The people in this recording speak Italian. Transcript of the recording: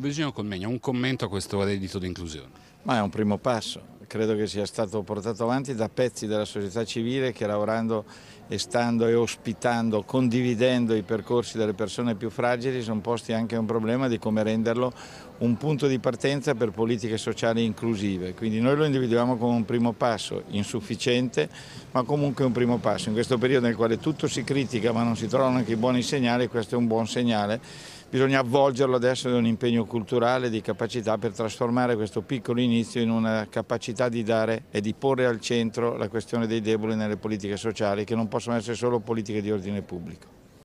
Virginio Colmegna, un commento a questo reddito di inclusione. Ma è un primo passo, credo che sia stato portato avanti da pezzi della società civile che lavorando e stando e ospitando, condividendo i percorsi delle persone più fragili, sono posti anche un problema di come renderlo un punto di partenza per politiche sociali inclusive, quindi noi lo individuiamo come un primo passo, insufficiente, ma comunque un primo passo. In questo periodo nel quale tutto si critica ma non si trovano anche i buoni segnali, questo è un buon segnale, bisogna avvolgerlo adesso di un impegno culturale di capacità per trasformare questo piccolo inizio in una capacità di dare e di porre al centro la questione dei deboli nelle politiche sociali che non possono essere solo politiche di ordine pubblico.